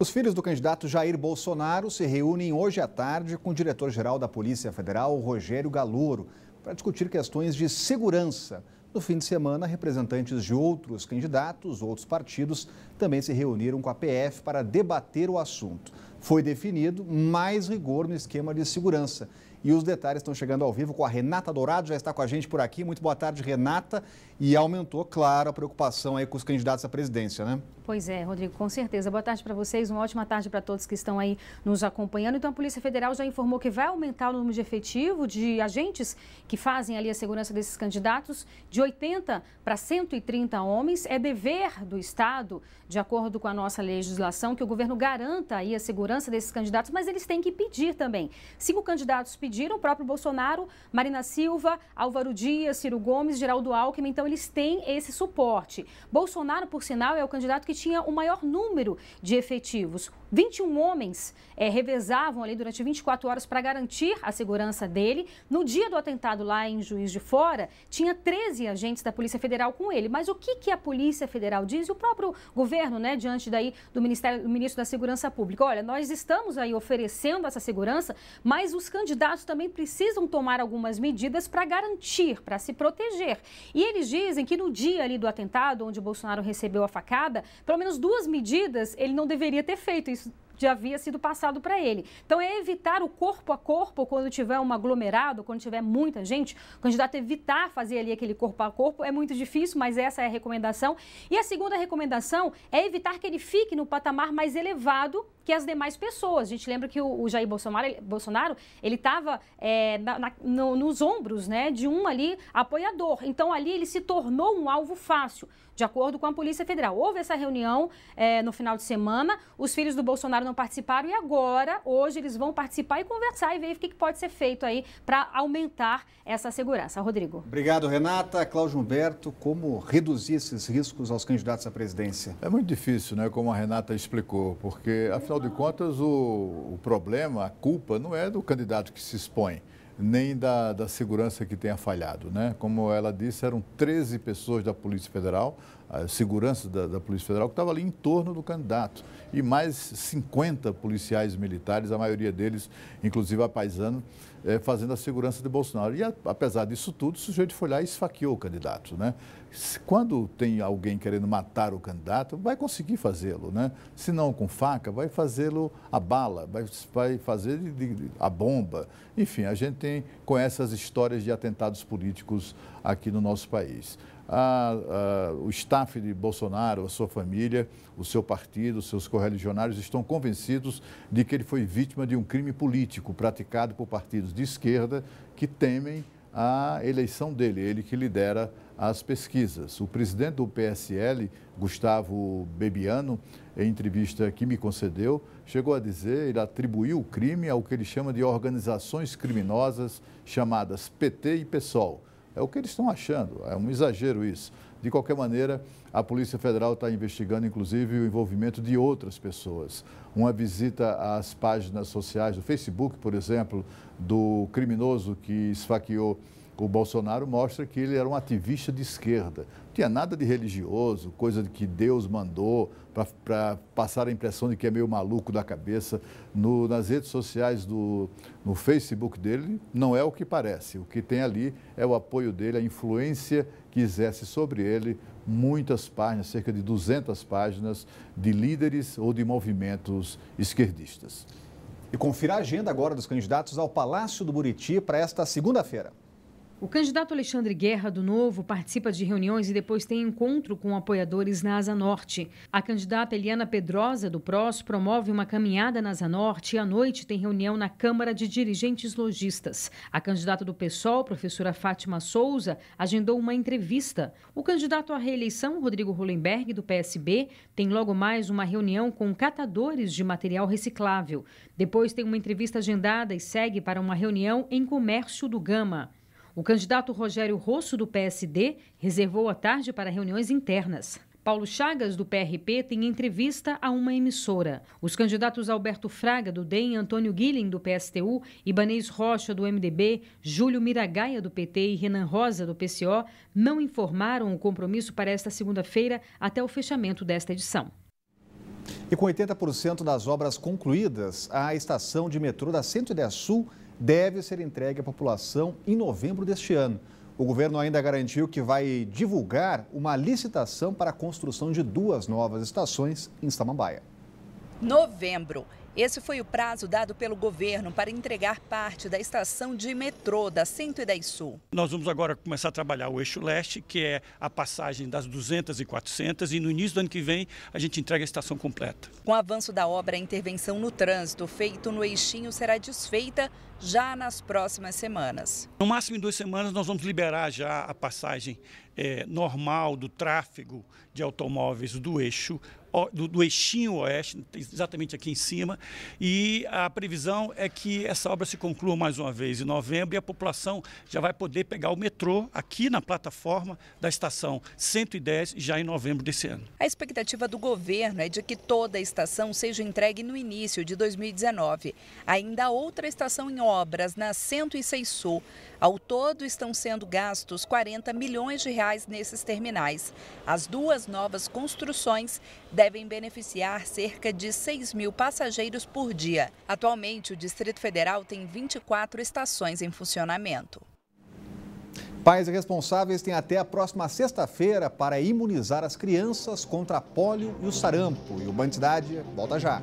Os filhos do candidato Jair Bolsonaro se reúnem hoje à tarde com o diretor-geral da Polícia Federal, Rogério Galouro, para discutir questões de segurança. No fim de semana, representantes de outros candidatos, outros partidos, também se reuniram com a PF para debater o assunto. Foi definido mais rigor no esquema de segurança e os detalhes estão chegando ao vivo com a Renata Dourado, já está com a gente por aqui. Muito boa tarde, Renata. E aumentou, claro, a preocupação aí com os candidatos à presidência, né? Pois é, Rodrigo, com certeza. Boa tarde para vocês, uma ótima tarde para todos que estão aí nos acompanhando. Então, a Polícia Federal já informou que vai aumentar o número de efetivo de agentes que fazem ali a segurança desses candidatos de 80 para 130 homens. É dever do Estado, de acordo com a nossa legislação, que o governo garanta aí a segurança desses candidatos, mas eles têm que pedir também. Cinco candidatos pediram pediram, o próprio Bolsonaro, Marina Silva, Álvaro Dias, Ciro Gomes, Geraldo Alckmin, então eles têm esse suporte. Bolsonaro, por sinal, é o candidato que tinha o maior número de efetivos. 21 homens é, revezavam ali durante 24 horas para garantir a segurança dele. No dia do atentado lá em Juiz de Fora, tinha 13 agentes da Polícia Federal com ele. Mas o que, que a Polícia Federal diz e o próprio governo, né, diante daí do Ministério, do Ministro da Segurança Pública? Olha, nós estamos aí oferecendo essa segurança, mas os candidatos estados também precisam tomar algumas medidas para garantir, para se proteger. E eles dizem que no dia ali do atentado, onde Bolsonaro recebeu a facada, pelo menos duas medidas ele não deveria ter feito. Isso já havia sido passado para ele. Então é evitar o corpo a corpo quando tiver um aglomerado, quando tiver muita gente. O candidato evitar fazer ali aquele corpo a corpo é muito difícil, mas essa é a recomendação. E a segunda recomendação é evitar que ele fique no patamar mais elevado que as demais pessoas. A gente lembra que o, o Jair Bolsonaro, ele, Bolsonaro ele estava é, no, nos ombros né, de um ali apoiador. Então ali ele se tornou um alvo fácil, de acordo com a Polícia Federal. Houve essa reunião é, no final de semana, os filhos do Bolsonaro não participaram e agora, hoje, eles vão participar e conversar e ver o que, que pode ser feito aí para aumentar essa segurança. Rodrigo. Obrigado, Renata. Cláudio Humberto, como reduzir esses riscos aos candidatos à presidência? É muito difícil, né? Como a Renata explicou, porque afinal afinal de contas, o, o, problema, a culpa não é do candidato que se expõe, nem da, da segurança que tenha falhado. Né? Como ela disse, eram 13 pessoas da Polícia Federal, a segurança da, da Polícia Federal, que estava ali em torno do candidato. E mais 50 policiais militares, a maioria deles, inclusive a paisano, é, fazendo a segurança de Bolsonaro. E a, apesar disso tudo, o sujeito foi lá e esfaqueou o candidato. Né? Quando tem alguém querendo matar o candidato, vai conseguir fazê-lo. Né? Se não com faca, vai fazê-lo a bala, vai, vai fazer de, de, a bomba. Enfim, a gente tem, conhece as histórias de atentados políticos aqui no nosso país a, a, o staff de Bolsonaro, a sua família, o seu partido, os seus correligionários estão convencidos de que ele foi vítima de um crime político praticado por partidos de esquerda que temem a eleição dele, ele que lidera as pesquisas. O presidente do PSL, Gustavo Bebiano, em entrevista que me concedeu, chegou a dizer, ele atribuiu o crime ao que ele chama de organizações criminosas chamadas PT e PSOL é o que eles estão achando, é um exagero isso. De qualquer maneira, a Polícia Federal está investigando, inclusive, o envolvimento de outras pessoas. Uma visita às páginas sociais do Facebook, por exemplo, do criminoso que esfaqueou o Bolsonaro mostra que ele era um ativista de esquerda. Não tinha nada de religioso, coisa de que Deus mandou para passar a impressão de que é meio maluco da cabeça. No, nas redes sociais, do, no Facebook dele, não é o que parece. O que tem ali é o apoio dele, a influência que exerce sobre ele muitas páginas, cerca de 200 páginas, de líderes ou de movimentos esquerdistas. E confira a agenda agora dos candidatos ao Palácio do Buriti para esta segunda-feira. O candidato Alexandre Guerra do Novo participa de reuniões e depois tem encontro com apoiadores na Asa Norte. A candidata Eliana Pedrosa do PROS promove uma caminhada na Asa Norte e à noite tem reunião na Câmara de Dirigentes Logistas. A candidata do PSOL, professora Fátima Souza, agendou uma entrevista. O candidato à reeleição, Rodrigo Hollenberg, do PSB, tem logo mais uma reunião com catadores de material reciclável. Depois tem uma entrevista agendada e segue para uma reunião em Comércio do Gama. O candidato Rogério Rosso, do PSD, reservou a tarde para reuniões internas. Paulo Chagas, do PRP, tem entrevista a uma emissora. Os candidatos Alberto Fraga, do DEM, Antônio Guilhem, do PSTU, Ibanês Rocha, do MDB, Júlio Miragaia, do PT e Renan Rosa, do PCO, não informaram o compromisso para esta segunda-feira até o fechamento desta edição. E com 80% das obras concluídas, a estação de metrô da 110 Sul deve ser entregue à população em novembro deste ano. O governo ainda garantiu que vai divulgar uma licitação para a construção de duas novas estações em Samambaia. Novembro esse foi o prazo dado pelo governo para entregar parte da estação de metrô da 110 Sul. Nós vamos agora começar a trabalhar o eixo leste, que é a passagem das 200 e 400, e no início do ano que vem a gente entrega a estação completa. Com o avanço da obra, a intervenção no trânsito feito no eixinho será desfeita já nas próximas semanas. No máximo em duas semanas nós vamos liberar já a passagem é, normal do tráfego de automóveis do eixo do, do eixinho oeste, exatamente aqui em cima, e a previsão é que essa obra se conclua mais uma vez em novembro e a população já vai poder pegar o metrô aqui na plataforma da estação 110 já em novembro desse ano. A expectativa do governo é de que toda a estação seja entregue no início de 2019. Ainda há outra estação em obras na 106 Sul. Ao todo estão sendo gastos 40 milhões de reais nesses terminais. As duas novas construções devem devem beneficiar cerca de 6 mil passageiros por dia. Atualmente, o Distrito Federal tem 24 estações em funcionamento. Pais responsáveis têm até a próxima sexta-feira para imunizar as crianças contra a polio e o sarampo. E o Bandidade volta já.